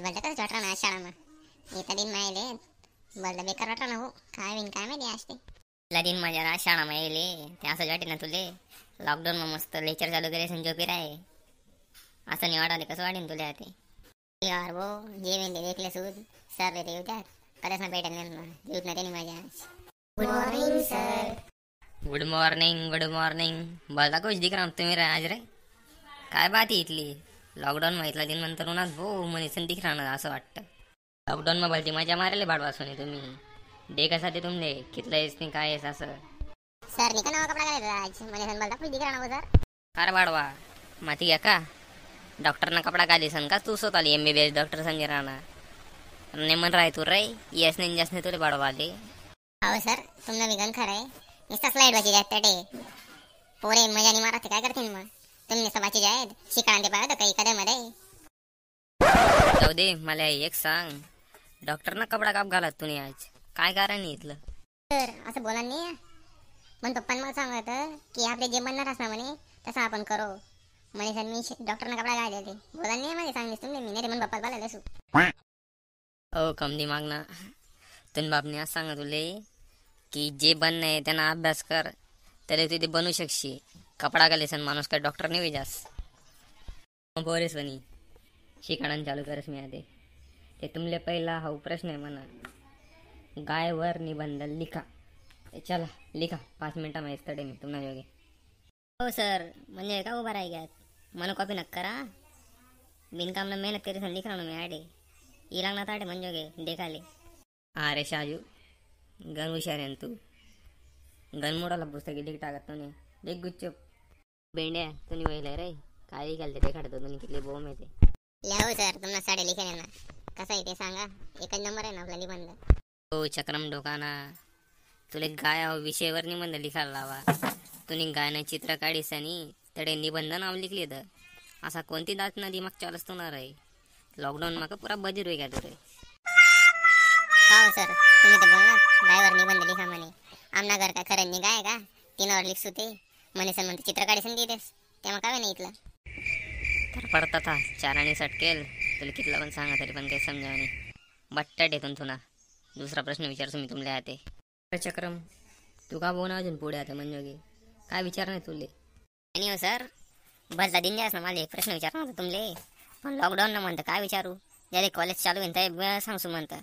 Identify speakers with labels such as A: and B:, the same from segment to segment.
A: आज बोलतं कसं ना शाळामा इथं दिन मायले बोलतं बेकार वाटलं ना हो काय विन काय माहिती आज ते
B: तुला दिन मजा राहा शाळामा येले ते असं वाटे ना तुले लॉकडाऊन म मस्त लेक्चर चालू केले संजो राय असं निवाडाले वाटाले कसं वाटेन तुला ते
A: यार भो जे मेले देखले सूद सर रे येऊ द्या कदाच ना भेटेल येऊत ना त्यांनी माझ्या good morning sir
C: good morning good morning बोलता कुछ दिख रहा तुम्ही आज रे काय बात इथली लॉकडाऊन माहितला दिन नंतर उन्हात भो मनीसन ठीक राहणार असं वाटतं लॉकडाऊन मग भलती मजा मारायला बाडवासून तुम्ही डे ते तुमले कितलं येस नाही काय येस असं
A: सर निका नवा कपडा घालायचा आज मनीसन बोलता पण दिख राहणार सर
C: कार बाडवा माती घ्या का डॉक्टरना कपडा घालीसन का तू स्वतः M B B S doctor Sanjay Rana नाही म्हण राय तू रे येस नाही जास्त नाही तुला बाडवा आले
A: हो सर मी गण खरं आहे नुसता स्लाईड वाची जात डे पोरे मजा नाही मारत काय करतील मग तुम्ही सभाची जायद पाहा तो काही कड्यामध्ये
C: जाऊ दे मला एक सांग डॉक्टर ना कपडा काप घालत तुम्ही आज काय कारण इथलं
A: तर असं बोला नाही पण पप्पा मला सांगत की आपले जे म्हणणार असणार म्हणे तसं आपण करो म्हणे सर मी डॉक्टरना कपडा घालले बोला नाही मला सांगितलं तुम्ही मी नाही मन पप्पा बोलायला असू
C: हो, कम दिमाग मागना तुन बापने आज सांगत तुले की जे बनणं आहे त्यांना अभ्यास कर तरी तू ते बनू शकशी कपडा का लेसन माणूस काय डॉक्टर नाही विजास बोरेस बनी शिकाणं चालू करस मी आधी ते तुमले पहिला हा प्रश्न आहे म्हणा गायवर निबंध लिखा चला लिखा पाच मिनटं माहीत तडे मी तुम्हाला योगे
B: हो सर म्हणजे का उभा राही घ्यात मला कॉपी नक करा बिनकामला मेहनत करीसन लिखा ना मी आडे ई लागणार ताडे म्हणजे गे देखाले अरे शाजू गण हुशार
C: आहे तू गणमोडाला पुस्तक लिख टाकत तो नाही देख गुच्छ बेंड्या तुम्ही वहिलाय रे काय घालते ते काढतो तुम्ही किती बोम येते
A: लिहा हो सर तुम्हाला साडे लिखे ना कसं आहे ते सांगा एकच नंबर आहे ना आपला निबंध
C: हो चक्रम डोकाना तुले गाय हो विषयावर निबंध लिखायला लावा तुम्ही गायना चित्र काढीस आणि तडे निबंध नाव लिखले तर असा कोणती दात ना दिमाग चालच होणार रे
A: लॉकडाऊन मग पुरा बजीर होई गेलो रे हो सर तुम्ही तर ना गायवर निबंध लिखा म्हणे आमना घर का खरं निघाय का तिनावर लिखसू ते म्हणे सण म्हणते चित्र काढे सण तिथेच तेव्हा काय नाही इथलं
C: तर पडता था चाराने सटकेल तुला कितला पण सांगा तरी पण काही समजावं नाही बट्टा ठेतून तुला दुसरा प्रश्न विचारतो मी तुमले आते
B: चक्रम तू का बोन अजून पुढे आता म्हणजे काय विचार नाही तुले आणि हो सर बस दिन द्यास ना मला एक प्रश्न विचारणार होता तुमले पण लॉकडाऊन ना म्हणतं काय विचारू ज्याला कॉलेज चालू होईन सांगसू म्हणता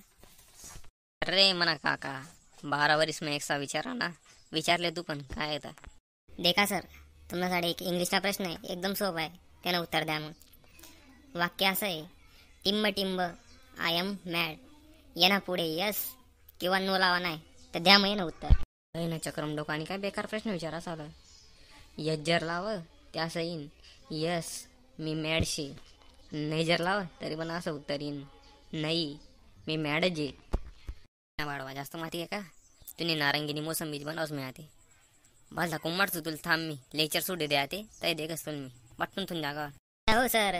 B: अरे म्हणा काका बारा वरीस मग एकसा विचारा ना विचारले तू पण काय येतं देखा सर तुम्हाला एक इंग्लिशचा प्रश्न आहे एकदम सोपा आहे त्यानं उत्तर द्या मग वाक्य असं आहे टिंब टिंब आय एम मॅड ना पुढे यस किंवा नो लावा नाही तर द्या मग ना उत्तर आहे ना चक्रम डोकं आणि काय बेकार प्रश्न विचारा साधा यस जर लावं
C: त्या असं येईन यस मी मॅडशी नाही जर लावं तरी पण असं उत्तर येईन नाही मी मॅडच जे वाढवा जास्त माहिती आहे का तुम्ही नारंगीनी मोसंबीच बनवाच मिळाते माझा कुंभार तू तुला थांब मी लेक्चर सुटे द्या ते तय
B: दे मी पटून तुम्ही जागा हो सर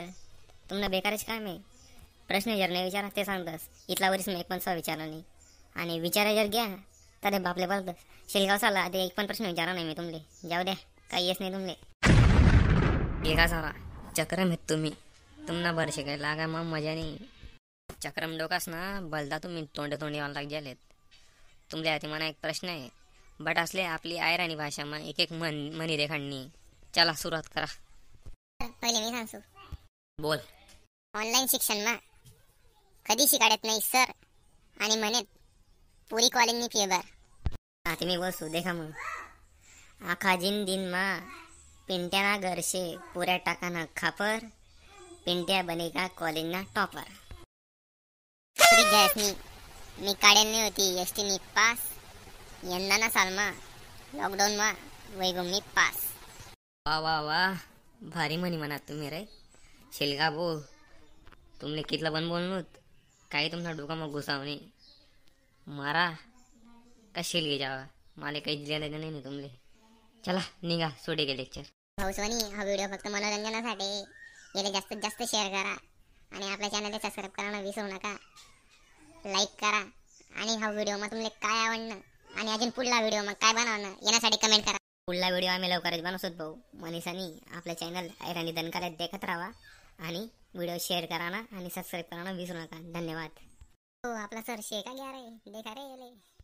B: तुम्हाला बेकारच काय मी प्रश्न जर नाही विचारा ते सांगतस इथला वरीस मी एक पण सहा विचारा नाही आणि विचारा जर घ्या तर बापले बोलत शेलगाव साला ते एक पण प्रश्न विचारा नाही मी तुमले जाऊ द्या काही येस नाही तुमले एका सारा चक्रम
C: येत तुम्ही तुम्हाला बरं शिकायला लागा मग मजा नाही चक्रम डोकास ना बलदा तुम्ही तोंड तोंडी लाग गेलेत तुमल्या हाती मला एक प्रश्न आहे बट असले आपली आयराणी भाषामा एक एक मन मनी रेखांनी चला सुरुवात करा
A: पहिले मी सांगतो बोल ऑनलाईन शिक्षण मा कधी शिकाडत नाही सर आणि म्हणे पुरी कॉलेजनी फी
B: भर मी बसू देखा मग आखा जिन दिन मा पिंट्याना घरशे पुऱ्या टाकाना खापर पिंट्या बने बनेगा कॉलेजना टॉपर
A: मी काढेल नाही होती एसटीनी पास यंदाना सालमा लॉकडाऊन लॉकडाऊनमा वैगमनी पास वा वा वा
C: भारी म्हणी म्हणा तुम्ही रे शेलगा बोल तुमने कितला पण बोलणूत काही तुमचा डोका मग घुसावणे मारा का शेलगे जावा मला काही दिलेलं नाही नाही तुमले चला निघा सोडे गेले लेक्चर
A: भाऊसवानी हा व्हिडिओ फक्त मनोरंजनासाठी याला जास्तीत जास्त शेअर करा आणि आपल्या चॅनलला सबस्क्राईब करायला विसरू नका लाईक करा आणि हा व्हिडिओ मग तुमले काय आवडणं आणि अजून पुढला व्हिडिओ मग काय बनवणं येण्यासाठी कमेंट करा
B: पुढला व्हिडिओ आम्ही लवकरच बनवतो भाऊ मनीषांनी आपलं चॅनल ऐराणी दनकाला देखत राहा आणि व्हिडिओ शेअर करा ना आणि सबस्क्राईब करा ना विसरू नका धन्यवाद
A: हो आपला सर शेका घ्या रे देखा रे